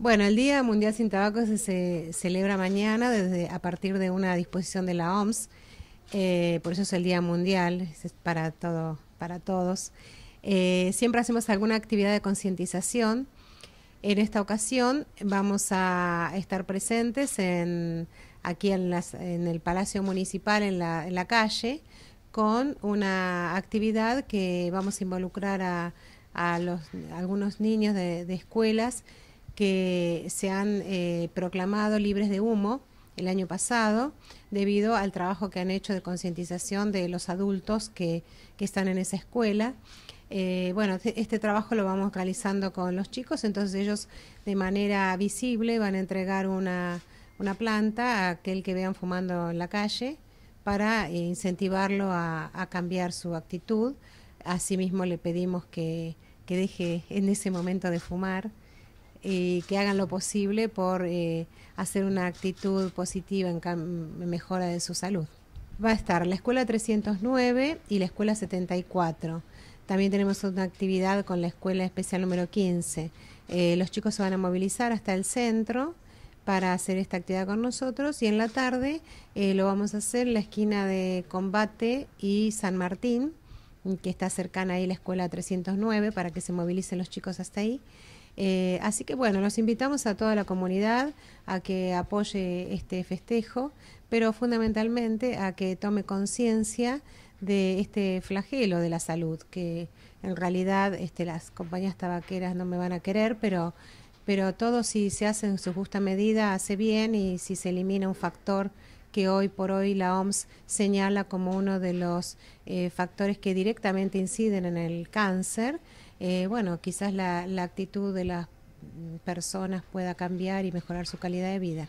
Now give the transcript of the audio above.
Bueno, el Día Mundial Sin Tabaco se, celebra mañana desde a partir de una disposición de la OMS. Eh, por eso es el Día Mundial, es para, todo, para todos. Eh, siempre hacemos alguna actividad de concientización. En esta ocasión vamos a estar presentes aquí en, el Palacio Municipal, en la, calle, con una actividad que vamos a involucrar a, algunos niños de escuelas que se han eh, proclamado libres de humo el año pasado debido al trabajo que han hecho de concientización de los adultos que, están en esa escuela. Eh, bueno, este, este trabajo lo vamos realizando con los chicos, entonces ellos de manera visible van a entregar una, planta a aquel que vean fumando en la calle para eh, incentivarlo a, cambiar su actitud. Asimismo le pedimos que deje en ese momento de fumar. Eh, que hagan lo posible por eh, hacer una actitud positiva en, mejora de su salud. Va a estar la escuela 309 y la escuela 74. También tenemos una actividad con la escuela especial número 15. Eh, los chicos se van a movilizar hasta el centro para hacer esta actividad con nosotros y en la tarde lo vamos a hacer en la esquina de Combate y San Martín, que está cercana ahí la escuela 309 para que se movilicen los chicos hasta ahí. Eh, así que bueno, los invitamos a toda la comunidad a que apoye este festejo, pero fundamentalmente a que tome conciencia de este flagelo de la salud, que en realidad este, las compañías tabaqueras no me van a querer, pero, pero todo si se hace en su justa medida hace bien y si se elimina un factor que hoy por hoy la OMS señala como uno de los eh, factores que directamente inciden en el cáncer, eh, bueno, quizás la, la actitud de las personas pueda cambiar y mejorar su calidad de vida.